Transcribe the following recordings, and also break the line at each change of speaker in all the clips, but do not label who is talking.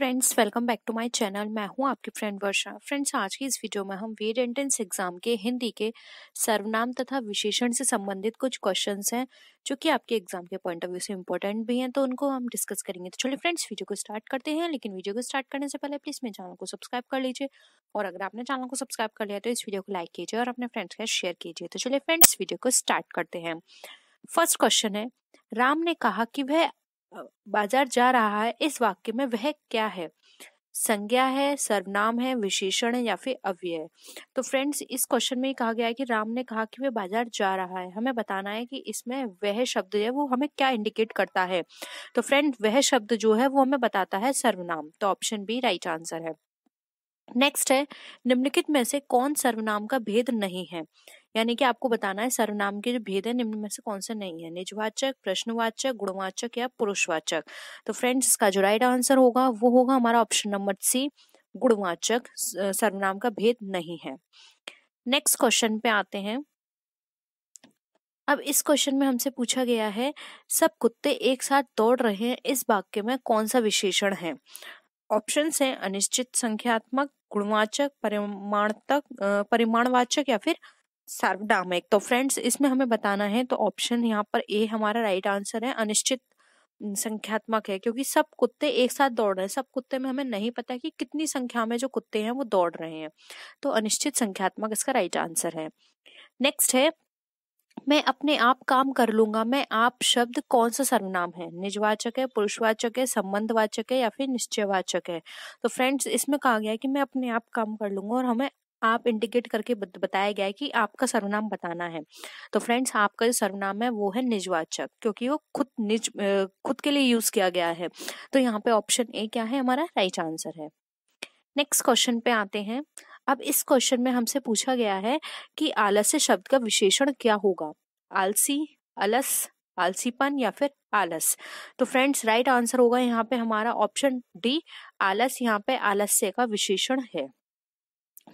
friends welcome back to my channel मैं हूं आपकी फ्रेंड वर्षा फ्रेंड्स आज की इस वीडियो में हम वेड एंटेंस एग्जाम के हिंदी के सर्वनाम तथा विशेषण से संबंधित कुछ क्वेश्चंस हैं जो कि आपके एग्जाम के पॉइंट ऑफ व्यू से इंपॉर्टेंट भी हैं तो उनको हम डिस्कस करेंगे तो चलिए फ्रेंड्स वीडियो को स्टार्ट करते हैं लेकिन वीडियो को स्टार्ट करने से पहले प्लीज मेरे चैनल को सब्सक्राइब कर लीजिए और अगर आपने चैनल को सब्सक्राइब कर लिया तो इस वीडियो को लाइक कीजिए और अपने फ्रेंड्स के शेयर कीजिए तो चलिए फ्रेंड्स वीडियो को स्टार्ट करते हैं फर्स्ट क्वेश्चन है राम ने कहा कि वह बाजार जा रहा है इस वाक्य में वह क्या है संज्ञा है सर्वनाम है विशेषण है या फिर अव्यय है तो फ्रेंड्स इस क्वेश्चन में कहा गया है कि राम ने कहा कि वह बाजार जा रहा है हमें बताना है कि इसमें वह शब्द है वो हमें क्या इंडिकेट करता है तो फ्रेंड वह शब्द जो है वो हमें बताता है सर्वनाम तो ऑप्शन बी राइट आंसर है नेक्स्ट है निम्नलिखित में से कौन सर्वनाम का भेद नहीं है यानी कि आपको बताना है सर्वनाम के जो भेद है निम्न में से कौन से नहीं है निजवाचक प्रश्नवाचक गुणवाचक या पुरुषवाचक तो फ्रेंड्स इसका जो राइट आंसर होगा वो होगा हमारा ऑप्शन नंबर सी गुणवाचक सर्वनाम का भेद नहीं है नेक्स्ट क्वेश्चन पे आते हैं अब इस क्वेश्चन में हमसे पूछा गया है सब कुत्ते एक साथ दौड़ रहे हैं इस वाक्य में कौन सा विशेषण है ऑप्शन है अनिश्चित संख्यात्मक गुणवाचक परिमाणतक परिमाणवाचक या फिर सार्वनामिक तो फ्रेंड्स इसमें हमें बताना है तो ऑप्शन यहाँ पर ए हमारा राइट आंसर है अनिश्चित संख्यात्मक है क्योंकि सब कुत्ते एक साथ दौड़ रहे हैं सब कुत्ते में हमें नहीं पता कि कितनी संख्या में जो कुत्ते हैं वो दौड़ रहे हैं तो अनिश्चित संख्यात्मक इसका राइट आंसर है नेक्स्ट है मैं अपने आप काम कर लूंगा मैं आप शब्द कौन सा सर्वनाम है निजवाचक है पुरुषवाचक है संबंधवाचक है या फिर निश्चयवाचक है तो फ्रेंड्स इसमें कहा गया है कि मैं अपने आप काम कर लूंगा और हमें आप इंडिकेट करके बताया गया है कि आपका सर्वनाम बताना है तो फ्रेंड्स आपका जो सर्वनाम है वो है निजवाचक क्योंकि वो खुद निज खुद के लिए यूज किया गया है तो यहाँ पे ऑप्शन ए क्या है हमारा राइट आंसर है नेक्स्ट क्वेश्चन पे आते हैं अब इस क्वेश्चन में हमसे पूछा गया है कि आलस्य शब्द का विशेषण क्या होगा आलसी अलस आलसीपन या फिर आलस तो फ्रेंड्स राइट आंसर होगा यहाँ पे हमारा ऑप्शन डी आलस यहाँ पे आलस्य का विशेषण है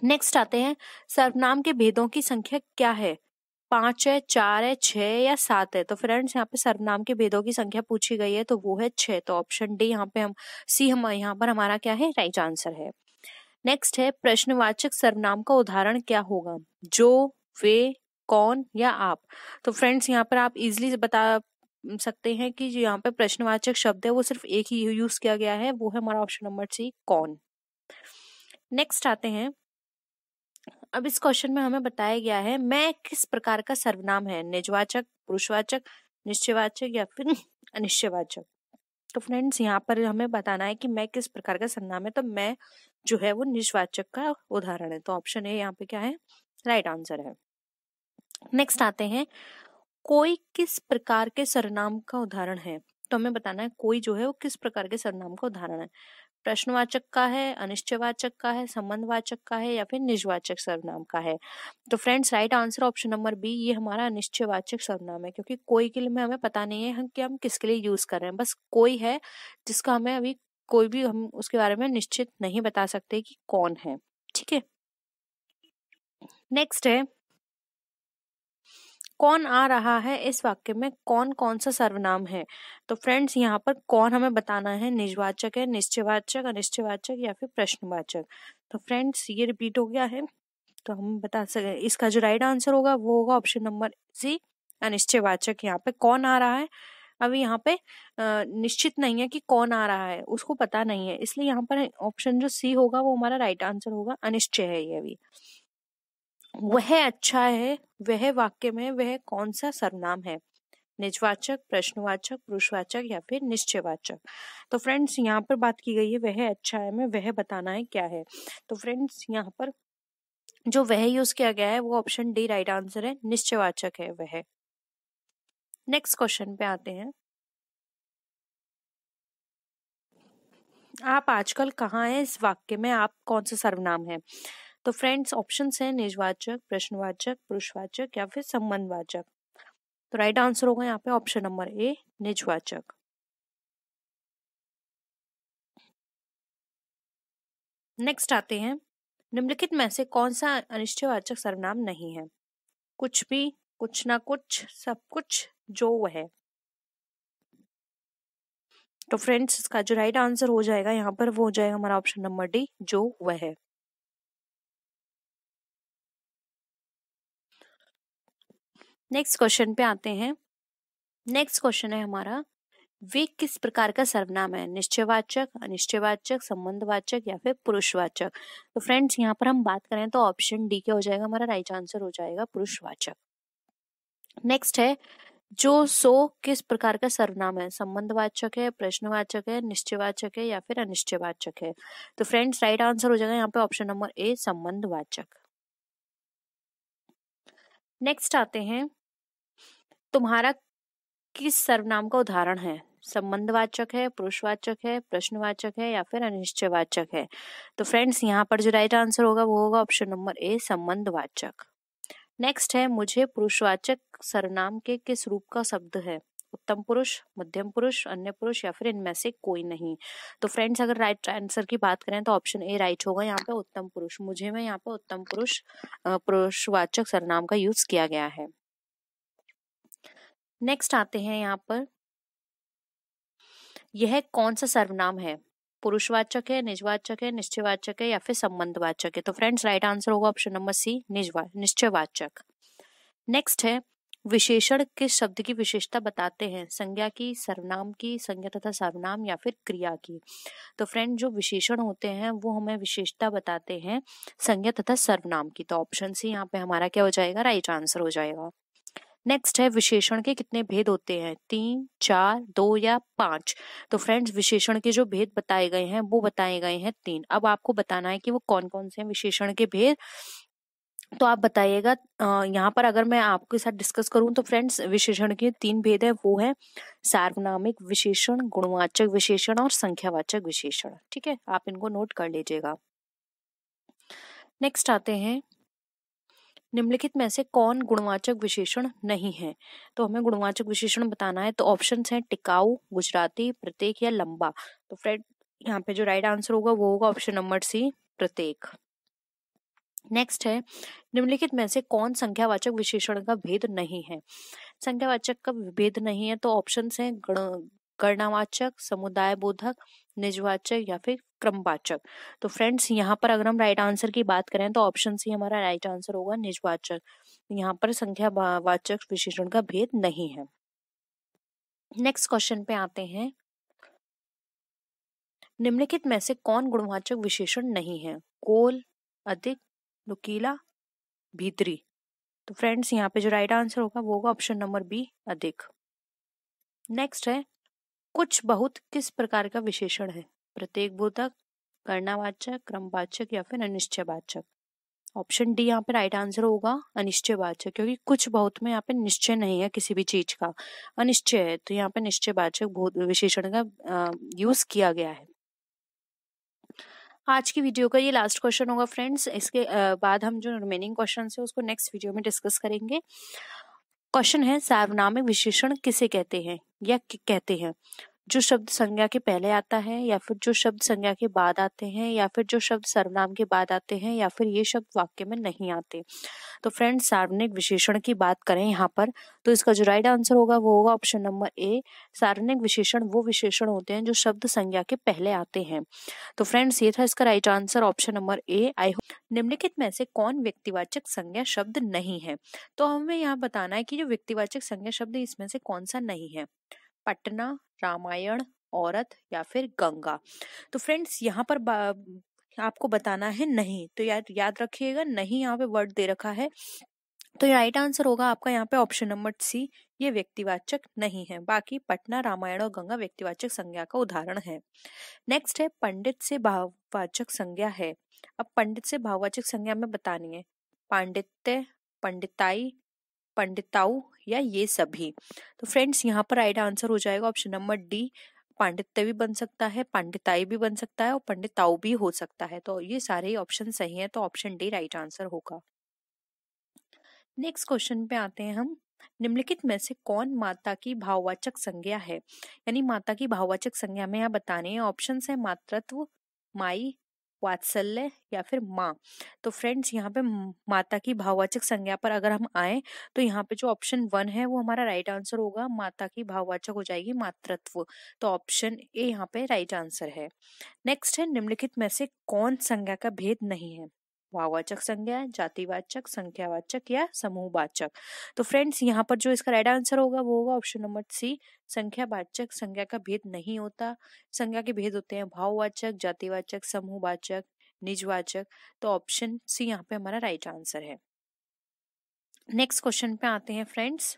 नेक्स्ट आते हैं सर्वनाम के भेदों की संख्या क्या है पांच है चार है छह या सात है तो फ्रेंड्स यहाँ पे सर्वनाम के भेदों की संख्या पूछी गई है तो वो है छह तो ऑप्शन डी यहाँ पे हम सी हम यहाँ पर हमारा क्या है राइट आंसर है नेक्स्ट है प्रश्नवाचक सर्वनाम का उदाहरण क्या होगा जो वे कौन या आप तो फ्रेंड्स यहाँ पर आप इजिली बता सकते हैं कि जो यहाँ पे प्रश्नवाचक शब्द है वो सिर्फ एक ही यूज किया गया है वो है हमारा ऑप्शन नंबर सी कौन नेक्स्ट आते हैं अब इस क्वेश्चन में हमें बताया गया है मैं किस प्रकार का सर्वनाम है निजवाचक पुरुषवाचक निश्चयवाचक या फिर अनिश्चयवाचक तो फ्रेंड्स यहाँ पर हमें बताना है कि मैं किस प्रकार का सर्वनाम है तो मैं जो है वो निश्वाचक का उदाहरण है तो ऑप्शन ए यहाँ पे क्या है राइट आंसर है नेक्स्ट आते हैं कोई किस प्रकार के सरनाम का उदाहरण है तो हमें बताना है कोई जो है वो किस प्रकार के सरनाम का उदाहरण है प्रश्नवाचक का है अनिश्चयवाचक का है संबंधवाचक का है या फिर निजवाचक सर्वनाम का है तो friends right answer option number B ये हमारा अनिश्चयवाचक सर्वनाम है क्योंकि कोई के लिए में हमें पता नहीं है हम कि हम किसके लिए यूज कर रहे हैं बस कोई है जिसका हमें अभी कोई भी हम उसके बारे में निश्चित नहीं बता सकते कि कौन है ठीक है नेक्स्ट है कौन आ रहा है इस वाक्य में कौन कौन सा सर्वनाम है तो फ्रेंड्स यहाँ पर कौन हमें बताना है निजवाचक है निश्चयवाचक अनिश्चयवाचक या फिर प्रश्नवाचक तो फ्रेंड्स ये रिपीट हो गया है तो हम बता सकें इसका जो राइट आंसर होगा वो होगा ऑप्शन नंबर सी अनिश्चयवाचक यहाँ पे कौन आ रहा है अभी यहाँ पे निश्चित नहीं है कि कौन आ रहा है उसको पता नहीं है इसलिए यहाँ पर ऑप्शन जो सी होगा वो हमारा राइट आंसर होगा अनिश्चय है ये अभी वह अच्छा है वह वाक्य में वह कौन सा सर्वनाम है निजवाचक प्रश्नवाचक पुरुषवाचक या फिर निश्चयवाचक तो फ्रेंड्स यहाँ पर बात की गई है वह अच्छा है में वह बताना है क्या है तो फ्रेंड्स यहाँ पर जो वह यूज किया गया है वो ऑप्शन डी राइट आंसर है निश्चयवाचक है वह नेक्स्ट क्वेश्चन पे आते हैं आप आजकल कहाँ हैं इस वाक्य में आप कौन सा सर्वनाम है तो फ्रेंड्स ऑप्शंस हैं निजवाचक प्रश्नवाचक पुरुषवाचक या फिर संबंधवाचक तो राइट आंसर होगा यहाँ पे ऑप्शन नंबर ए निजवाचक नेक्स्ट आते हैं निम्नलिखित में से कौन सा अनिश्चयवाचक सर्वनाम नहीं है कुछ भी कुछ ना कुछ सब कुछ जो वह है तो फ्रेंड्स इसका जो राइट आंसर हो जाएगा यहाँ पर वो हो जाएगा हमारा ऑप्शन नंबर डी जो वह है नेक्स्ट क्वेश्चन पे आते हैं नेक्स्ट क्वेश्चन है हमारा वे किस प्रकार का सर्वनाम है निश्चयवाचक अनिश्चयवाचक संबंधवाचक या फिर पुरुषवाचक तो फ्रेंड्स यहाँ पर हम बात करें तो ऑप्शन डी क्या हो जाएगा हमारा राइट आंसर हो जाएगा पुरुषवाचक नेक्स्ट है जो सो किस प्रकार का सर्वनाम है संबंधवाचक है प्रश्नवाचक है निश्चयवाचक है या फिर अनिश्चयवाचक है तो फ्रेंड्स राइट आंसर हो जाएगा यहाँ पे ऑप्शन नंबर ए संबंधवाचक नेक्स्ट आते हैं तुम्हारा किस सर्वनाम का उदाहरण है संबंधवाचक है पुरुषवाचक है प्रश्नवाचक है या फिर अनिश्चयवाचक है तो फ्रेंड्स यहाँ पर जो राइट आंसर होगा वो होगा ऑप्शन नंबर ए संबंधवाचक नेक्स्ट है मुझे पुरुषवाचक सर्वनाम के किस रूप का शब्द है उत्तम पुरुष मध्यम पुरुष अन्य पुरुष या फिर इनमें से कोई नहीं तो फ्रेंड्स अगर राइट आंसर की बात करें तो ऑप्शन ए राइट होगा यहाँ पे उत्तम पुरुष मुझे में यहाँ पे उत्तम पुरुष पुरुषवाचक सरनाम का यूज किया गया है नेक्स्ट आते हैं यहाँ पर यह कौन सा सर्वनाम है पुरुषवाचक है निजवाचक है निश्चयवाचक है या फिर संबंधवाचक है तो फ्रेंड्स राइट आंसर होगा ऑप्शन नंबर सी निजवा निश्चयवाचक नेक्स्ट है विशेषण किस शब्द की विशेषता बताते हैं संज्ञा की सर्वनाम की संज्ञा तथा सर्वनाम या फिर क्रिया की तो फ्रेंड जो विशेषण होते हैं वो हमें विशेषता बताते हैं संज्ञा तथा सर्वनाम की तो ऑप्शन सी यहाँ पे हमारा क्या हो जाएगा राइट आंसर हो जाएगा नेक्स्ट है विशेषण के कितने भेद होते हैं तीन चार दो या पांच तो फ्रेंड्स विशेषण के जो भेद बताए गए हैं वो बताए गए हैं तीन अब आपको बताना है कि वो कौन कौन से हैं विशेषण के भेद तो आप बताइएगा यहाँ पर अगर मैं आपके साथ डिस्कस करूँ तो फ्रेंड्स विशेषण के तीन भेद है वो है सार्वनामिक विशेषण गुणवाचक विशेषण और संख्यावाचक विशेषण ठीक है आप इनको नोट कर लीजिएगा नेक्स्ट आते हैं निम्नलिखित में से कौन गुणवाचक विशेषण नहीं है तो हमें गुणवाचक विशेषण बताना है तो ऑप्शन है टिकाऊ गुजराती प्रत्येक या लंबा तो फ्रेंड यहाँ पे जो राइट आंसर होगा वो होगा ऑप्शन नंबर सी प्रत्येक नेक्स्ट है निम्नलिखित में से कौन संख्यावाचक विशेषण का भेद नहीं है संख्यावाचक का भेद नहीं है तो ऑप्शन है गण करणावाचक समुदाय बोधक निजवाचक या फिर क्रमवाचक तो फ्रेंड्स यहाँ पर अगर हम राइट आंसर की बात करें तो ऑप्शन सी हमारा राइट आंसर होगा निजवाचक यहाँ पर संख्या वाचक विशेषण का भेद नहीं है नेक्स्ट क्वेश्चन पे आते हैं निम्नलिखित में से कौन गुणवाचक विशेषण नहीं है कोल अधिक नुकीला भीतरी तो फ्रेंड्स यहाँ पे जो राइट आंसर होगा वो होगा ऑप्शन नंबर बी अधिक नेक्स्ट है कुछ बहुत किस प्रकार का विशेषण है प्रत्येक बोधक कर्णावाचक क्रमवाचक या फिर अनिश्चयवाचक ऑप्शन डी यहाँ पे राइट आंसर होगा अनिश्चयवाचक क्योंकि कुछ बहुत में यहाँ पे निश्चय नहीं है किसी भी चीज का अनिश्चय है तो यहाँ पे निश्चयवाचक बहुत विशेषण का यूज किया गया है आज की वीडियो का ये लास्ट क्वेश्चन होगा फ्रेंड्स इसके बाद हम जो रिमेनिंग क्वेश्चन है उसको नेक्स्ट वीडियो में डिस्कस करेंगे क्वेश्चन है सार्वनामिक विशेषण किसे कहते हैं या कहते हैं जो शब्द संज्ञा के पहले आता है या फिर जो शब्द संज्ञा के बाद आते हैं या फिर जो शब्द सर्वनाम के बाद आते हैं या फिर ये शब्द वाक्य में नहीं आते तो फ्रेंड्स सार्वजनिक विशेषण की बात करें यहाँ पर तो इसका जो राइट आंसर होगा वो होगा ऑप्शन नंबर ए सार्वजनिक विशेषण वो विशेषण होते हैं जो शब्द संज्ञा के पहले आते हैं तो फ्रेंड्स ये था इसका right answer option number A I hope निम्नलिखित में से कौन व्यक्तिवाचक संज्ञा शब्द नहीं है तो हमें यहाँ बताना है कि जो व्यक्तिवाचक संज्ञा शब्द इसमें से कौन सा नहीं है पटना रामायण औरत या फिर गंगा तो फ्रेंड्स यहाँ पर आपको बताना है नहीं तो याद याद रखिएगा नहीं यहाँ पे वर्ड दे रखा है तो राइट आंसर होगा आपका यहाँ पे ऑप्शन नंबर सी ये व्यक्तिवाचक नहीं है बाकी पटना रामायण और गंगा व्यक्तिवाचक संज्ञा का उदाहरण है नेक्स्ट है पंडित से भाववाचक संज्ञा है अब पंडित से भाववाचक संज्ञा में बतानी है पांडित्य पंडिताई पंडिताऊ या ये सभी तो फ्रेंड्स यहाँ पर राइट आंसर हो जाएगा ऑप्शन नंबर डी पांडित्य भी बन सकता है पांडिताई भी बन सकता है और पंडिताऊ भी हो सकता है तो ये सारे ऑप्शन सही हैं तो ऑप्शन डी राइट आंसर होगा नेक्स्ट क्वेश्चन पे आते हैं हम निम्नलिखित में से कौन माता की भाववाचक संज्ञा है यानी माता की भाववाचक संज्ञा में यहाँ बताने हैं ऑप्शन है मातृत्व माई वात्सल्य या फिर माँ तो फ्रेंड्स यहाँ पे माता की भाववाचक संज्ञा पर अगर हम आए तो यहाँ पे जो ऑप्शन वन है वो हमारा राइट आंसर होगा माता की भाववाचक हो जाएगी मातृत्व तो ऑप्शन ए यहाँ पे राइट आंसर है नेक्स्ट है निम्नलिखित में से कौन संज्ञा का भेद नहीं है भाववाचक संज्ञा जातिवाचक संख्यावाचक या समूहवाचक तो फ्रेंड्स यहाँ पर जो इसका राइट आंसर होगा वो होगा ऑप्शन नंबर सी संख्यावाचक संज्ञा का भेद नहीं होता संज्ञा के भेद होते हैं भाववाचक जातिवाचक समूहवाचक निजवाचक तो ऑप्शन सी यहाँ पे हमारा राइट आंसर है नेक्स्ट क्वेश्चन पे आते हैं फ्रेंड्स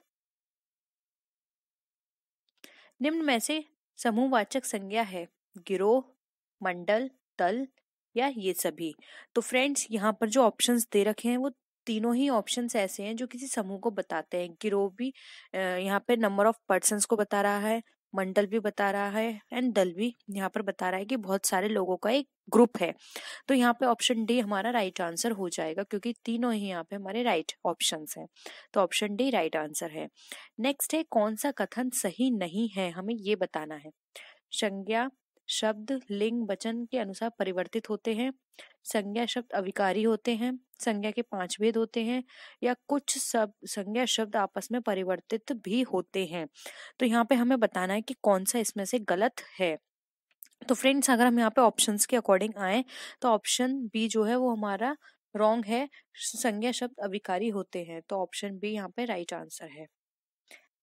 निम्न में से समूहवाचक संज्ञा है गिरोह मंडल दल या ये सभी तो फ्रेंड्स यहाँ पर जो ऑप्शंस दे रखे हैं वो तीनों ही ऑप्शंस ऐसे हैं जो किसी समूह को बताते हैं गिरोह भी यहाँ पे नंबर ऑफ पर्सन को बता रहा है मंडल भी बता रहा है एंड दल भी यहाँ पर बता रहा है कि बहुत सारे लोगों का एक ग्रुप है तो यहाँ पे ऑप्शन डी हमारा राइट आंसर हो जाएगा क्योंकि तीनों ही यहाँ पे हमारे राइट ऑप्शन हैं तो ऑप्शन डी राइट आंसर है नेक्स्ट है कौन सा कथन सही नहीं है हमें ये बताना है संज्ञा शब्द लिंग वचन के अनुसार परिवर्तित होते हैं संज्ञा शब्द अविकारी होते हैं संज्ञा के पांच भेद होते हैं या कुछ सब संज्ञा शब्द आपस में परिवर्तित भी होते हैं तो यहाँ पे हमें बताना है कि कौन सा इसमें से गलत है तो फ्रेंड्स अगर हम यहाँ पे ऑप्शंस के अकॉर्डिंग आए तो ऑप्शन बी जो है वो हमारा रॉन्ग है संज्ञा शब्द अविकारी होते हैं तो ऑप्शन बी यहाँ पे राइट आंसर है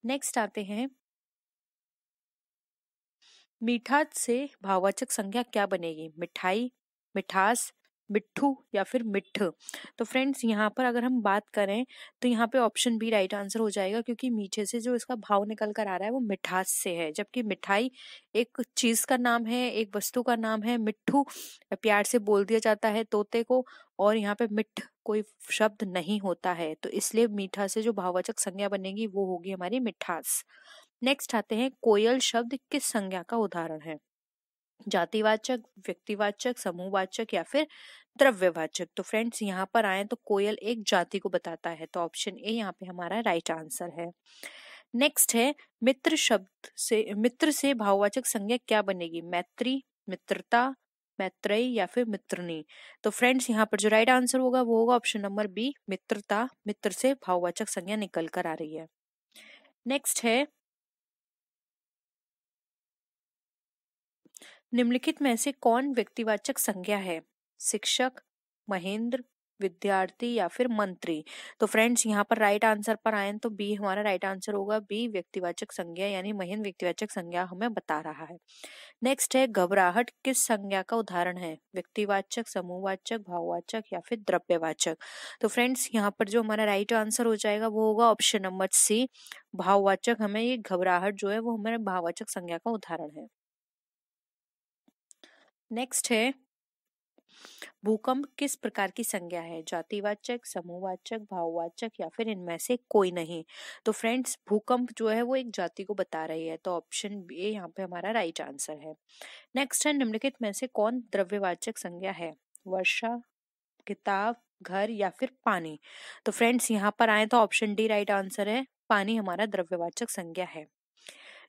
नेक्स्ट आते हैं मीठा से भाववाचक संज्ञा क्या बनेगी मिठाई मिठास मिठू या फिर मिठ तो फ्रेंड्स यहाँ पर अगर हम बात करें तो यहाँ पे ऑप्शन बी राइट आंसर हो जाएगा क्योंकि मीठे से जो इसका भाव निकल कर आ रहा है वो मिठास से है जबकि मिठाई एक चीज का नाम है एक वस्तु का नाम है मिठू प्यार से बोल दिया जाता है तोते को और यहाँ पे मिठ कोई शब्द नहीं होता है तो इसलिए मीठा से जो भाववाचक संज्ञा बनेगी वो होगी हमारी मिठास नेक्स्ट आते हैं कोयल शब्द किस संज्ञा का उदाहरण है जातिवाचक व्यक्तिवाचक समूहवाचक या फिर द्रव्यवाचक तो फ्रेंड्स यहाँ पर आए तो कोयल एक जाति को बताता है तो ऑप्शन ए यहाँ पे हमारा राइट आंसर है नेक्स्ट है मित्र शब्द से मित्र से भाववाचक संज्ञा क्या बनेगी मैत्री मित्रता मैत्रेय या फिर मित्रनी तो फ्रेंड्स यहाँ पर जो राइट आंसर होगा वो होगा ऑप्शन नंबर बी मित्रता मित्र से भाववाचक संज्ञा निकल कर आ रही है नेक्स्ट है निम्नलिखित में से कौन व्यक्तिवाचक संज्ञा है शिक्षक महेंद्र विद्यार्थी या फिर मंत्री तो फ्रेंड्स यहाँ पर राइट आंसर पर आए तो बी हमारा राइट आंसर होगा बी व्यक्तिवाचक संज्ञा यानी महेंद्र व्यक्तिवाचक संज्ञा हमें बता रहा है नेक्स्ट है घबराहट किस संज्ञा का उदाहरण है व्यक्तिवाचक समूहवाचक भाववाचक या फिर द्रव्यवाचक तो फ्रेंड्स यहाँ पर जो हमारा राइट आंसर हो जाएगा वो होगा ऑप्शन नंबर सी भाववाचक हमें ये घबराहट जो है वो हमारे भाववाचक संज्ञा का उदाहरण है नेक्स्ट है भूकंप किस प्रकार की संज्ञा है जातिवाचक समूहवाचक भाववाचक या फिर इनमें से कोई नहीं तो फ्रेंड्स भूकंप जो है वो एक जाति को बता रही है तो ऑप्शन ए यहाँ पे हमारा राइट आंसर है नेक्स्ट है निम्नलिखित में से कौन द्रव्यवाचक संज्ञा है वर्षा किताब घर या फिर पानी तो फ्रेंड्स यहाँ पर आए तो ऑप्शन डी राइट आंसर है पानी हमारा द्रव्यवाचक संज्ञा है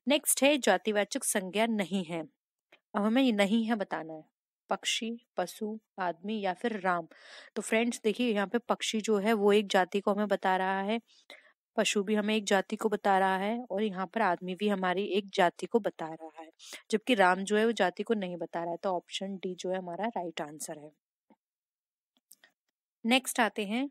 नेक्स्ट है जातिवाचक संज्ञा नहीं है अब हमें नहीं है बताना है पक्षी पशु आदमी या फिर राम तो फ्रेंड्स देखिए यहाँ पे पक्षी जो है वो एक जाति को हमें बता रहा है पशु भी हमें एक जाति को बता रहा है और यहाँ पर आदमी भी हमारी एक जाति को बता रहा है जबकि राम जो है वो जाति को नहीं बता रहा है तो ऑप्शन डी जो है हमारा राइट आंसर है नेक्स्ट आते हैं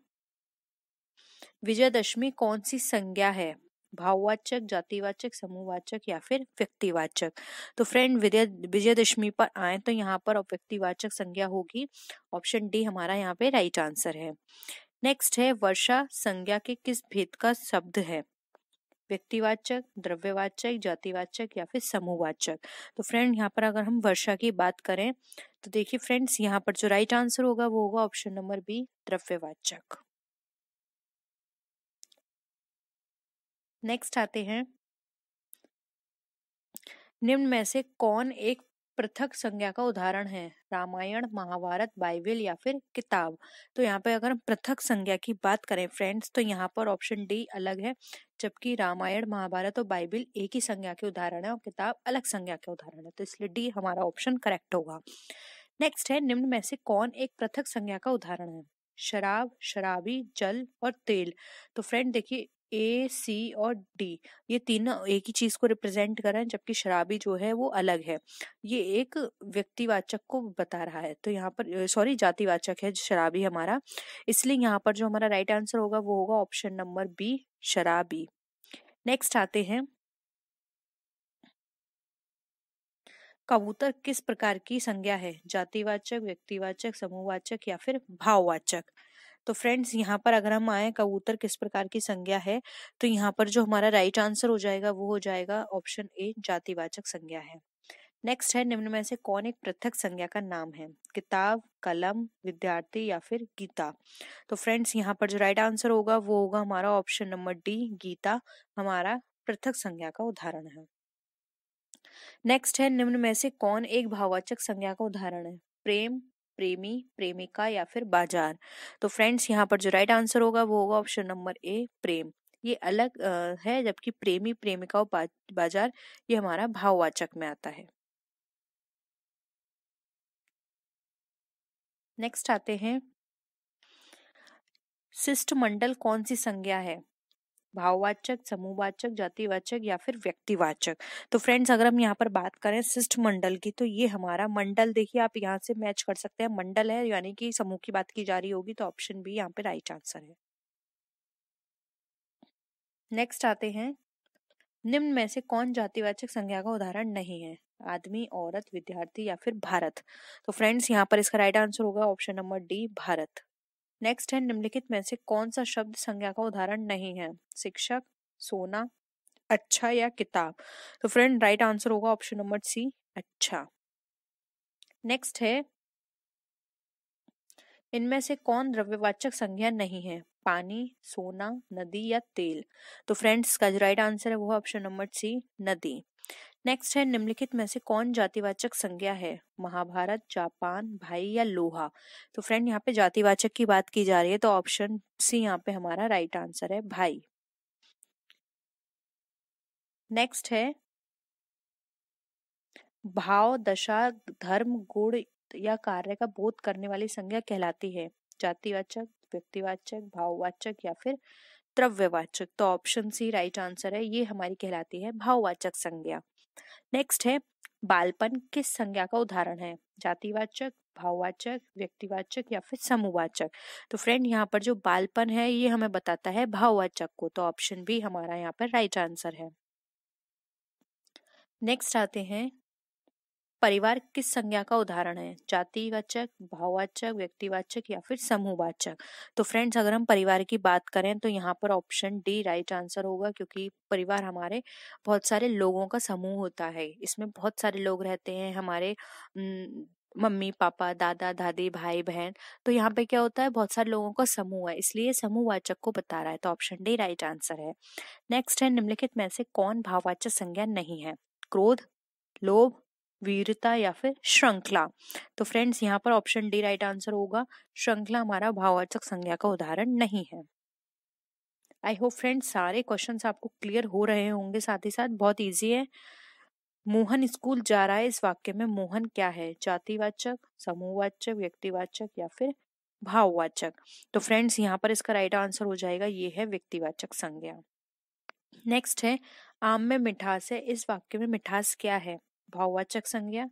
विजयदशमी कौन सी संज्ञा है भाववाचक जातिवाचक समूहवाचक या फिर व्यक्तिवाचक तो फ्रेंड विजयदशमी पर आए तो यहाँ पर व्यक्तिवाचक संज्ञा होगी ऑप्शन डी हमारा यहाँ पे राइट आंसर है नेक्स्ट है वर्षा संज्ञा के किस भेद का शब्द है व्यक्तिवाचक द्रव्यवाचक जातिवाचक या फिर समूहवाचक तो फ्रेंड यहाँ पर अगर हम वर्षा की बात करें तो देखिए फ्रेंड्स यहाँ पर जो राइट आंसर होगा वो होगा ऑप्शन नंबर बी द्रव्यवाचक नेक्स्ट आते हैं निम्न में से कौन एक पृथक संज्ञा का उदाहरण है रामायण महाभारत बाइबल या फिर किताब तो यहाँ पे अगर हम पृथक संज्ञा की बात करें फ्रेंड्स तो यहाँ पर ऑप्शन डी अलग है जबकि रामायण महाभारत और बाइबल एक ही संज्ञा के उदाहरण है और किताब अलग संज्ञा के उदाहरण है तो इसलिए डी हमारा ऑप्शन करेक्ट होगा नेक्स्ट है निम्न में से कौन एक पृथक संज्ञा का उदाहरण है शराब शराबी जल और तेल तो फ्रेंड देखिए ए सी और डी ये तीनों एक ही चीज को रिप्रेजेंट कर रहे हैं जबकि शराबी जो है वो अलग है ये एक व्यक्तिवाचक को बता रहा है तो यहाँ पर सॉरी जातिवाचक है शराबी हमारा इसलिए यहाँ पर जो हमारा राइट आंसर होगा वो होगा ऑप्शन नंबर बी शराबी नेक्स्ट आते हैं कबूतर किस प्रकार की संज्ञा है जातिवाचक व्यक्तिवाचक समूहवाचक या फिर भाववाचक तो फ्रेंड्स यहाँ पर अगर हम आए कबूतर किस प्रकार की संज्ञा है तो यहाँ पर जो हमारा राइट आंसर हो जाएगा वो हो जाएगा ऑप्शन ए जातिवाचक संज्ञा है नेक्स्ट है निम्न में से कौन एक पृथक संज्ञा का नाम है किताब कलम विद्यार्थी या फिर गीता तो फ्रेंड्स यहाँ पर जो राइट आंसर होगा वो होगा हमारा ऑप्शन नंबर डी गीता हमारा पृथक संज्ञा का उदाहरण है नेक्स्ट है निम्न में से कौन एक भाववाचक संज्ञा का उदाहरण है प्रेम प्रेमी प्रेमिका या फिर बाजार तो फ्रेंड्स यहाँ पर जो राइट आंसर होगा वो होगा ऑप्शन नंबर ए प्रेम ये अलग है जबकि प्रेमी प्रेमिका और बाजार ये हमारा भाववाचक में आता है नेक्स्ट आते हैं शिष्टमंडल कौन सी संज्ञा है भाववाचक समूहवाचक जातिवाचक या फिर व्यक्तिवाचक तो फ्रेंड्स अगर हम यहाँ पर बात करें शिष्ट मंडल की तो ये हमारा मंडल देखिए आप यहाँ से मैच कर सकते हैं मंडल है यानी कि समूह की बात की जा रही होगी तो ऑप्शन बी यहाँ पे राइट आंसर है नेक्स्ट आते हैं निम्न में से कौन जातिवाचक संज्ञा का उदाहरण नहीं है आदमी औरत विद्यार्थी या फिर भारत तो फ्रेंड्स यहाँ पर इसका राइट आंसर होगा option number D Bharat next है निम्नलिखित में से कौन सा शब्द संज्ञा का उदाहरण नहीं है शिक्षक सोना अच्छा या किताब तो फ्रेंड राइट आंसर होगा ऑप्शन नंबर सी अच्छा नेक्स्ट है इनमें से कौन द्रव्यवाचक संज्ञा नहीं है पानी सोना नदी या तेल तो फ्रेंड्स का जो राइट आंसर है वो ऑप्शन नंबर सी नदी नेक्स्ट है निम्नलिखित में से कौन जातिवाचक संज्ञा है महाभारत जापान भाई या लोहा तो फ्रेंड यहाँ पे जातिवाचक की बात की जा रही है तो ऑप्शन सी यहाँ पे हमारा राइट आंसर है भाई नेक्स्ट है भाव दशा धर्म गुण या कार्य का बोध करने वाली संज्ञा कहलाती है जातिवाचक व्यक्तिवाचक भाववाचक या फिर द्रव्यवाचक तो ऑप्शन सी राइट आंसर है ये हमारी कहलाती है भाववाचक संज्ञा नेक्स्ट है बालपन किस संज्ञा का उदाहरण है जातिवाचक भाववाचक व्यक्तिवाचक या फिर समूहवाचक तो फ्रेंड यहाँ पर जो बालपन है ये हमें बताता है भाववाचक को तो ऑप्शन भी हमारा यहाँ पर राइट आंसर है नेक्स्ट आते हैं परिवार किस संज्ञा का उदाहरण है जातिवाचक भाववाचक व्यक्तिवाचक या फिर समूहवाचक तो फ्रेंड्स अगर हम परिवार की बात करें तो यहाँ पर ऑप्शन डी राइट आंसर होगा क्योंकि परिवार हमारे बहुत सारे लोगों का समूह होता है इसमें बहुत सारे लोग रहते हैं हमारे मम्मी पापा दादा दादी भाई बहन तो यहाँ पे क्या होता है बहुत सारे लोगों का समूह है इसलिए समूहवाचक को बता रहा है तो ऑप्शन डी राइट आंसर है नेक्स्ट है निम्नलिखित में से कौन भाववाचक संज्ञा नहीं है क्रोध लोभ वीरता या फिर श्रृंखला तो फ्रेंड्स यहाँ पर ऑप्शन डी राइट आंसर होगा श्रृंखला हमारा भाववाचक संज्ञा का उदाहरण नहीं है आई होप फ्रेंड्स सारे क्वेश्चंस आपको क्लियर हो रहे होंगे साथ ही साथ बहुत इजी है मोहन स्कूल जा रहा है इस वाक्य में मोहन क्या है जातिवाचक समूहवाचक व्यक्तिवाचक या फिर भाववाचक तो फ्रेंड्स यहाँ पर इसका राइट आंसर हो जाएगा ये है व्यक्तिवाचक संज्ञा नेक्स्ट है आम में मिठास है इस वाक्य में मिठास क्या है भाववाचक संज्ञा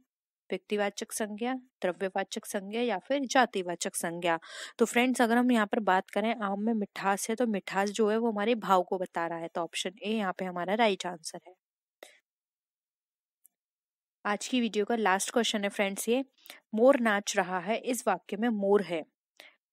व्यक्तिवाचक संज्ञा द्रव्यवाचक संज्ञा या फिर जातिवाचक संज्ञा तो फ्रेंड्स अगर हम यहाँ पर बात करें आम में मिठास है तो मिठास जो है वो हमारे भाव को बता रहा है तो ऑप्शन ए यहाँ पे हमारा राइट आंसर है आज की वीडियो का लास्ट क्वेश्चन है फ्रेंड्स ये मोर नाच रहा है इस वाक्य में मोर है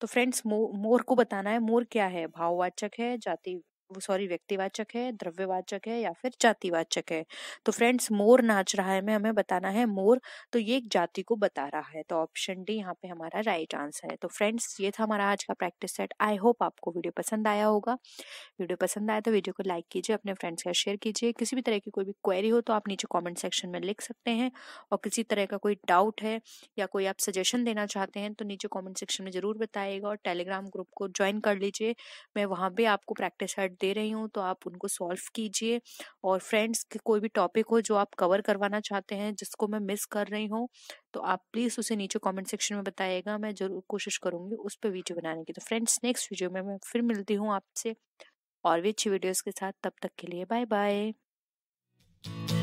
तो फ्रेंड्स मोर को बताना है मोर क्या है भाववाचक है जाति सॉरी व्यक्तिवाचक है द्रव्यवाचक है या फिर जातिवाचक है तो फ्रेंड्स मोर नाच रहा है में हमें बताना है मोर तो ये एक जाति को बता रहा है तो ऑप्शन डी यहाँ पे हमारा राइट आंसर है तो फ्रेंड्स ये था हमारा आज का प्रैक्टिस सेट आई होप आपको वीडियो पसंद आया होगा वीडियो पसंद आया तो वीडियो को लाइक कीजिए अपने फ्रेंड्स का शेयर कीजिए किसी भी तरह की कोई भी क्वेरी हो तो आप नीचे कॉमेंट सेक्शन में लिख सकते हैं और किसी तरह का कोई डाउट है या कोई आप सजेशन देना चाहते हैं तो नीचे कॉमेंट सेक्शन में ज़रूर बताइएगा और टेलीग्राम ग्रुप को ज्वाइन कर लीजिए मैं वहाँ भी आपको प्रैक्टिस सेट दे रही हूँ तो आप उनको सॉल्व कीजिए और फ्रेंड्स के कोई भी टॉपिक हो जो आप कवर करवाना चाहते हैं जिसको मैं मिस कर रही हूँ तो आप प्लीज़ उसे नीचे कमेंट सेक्शन में बताइएगा मैं जरूर कोशिश करूँगी उस पर वीडियो बनाने की तो फ्रेंड्स नेक्स्ट वीडियो में मैं फिर मिलती हूँ आपसे और भी अच्छी वीडियोज़ के साथ तब तक के लिए बाय बाय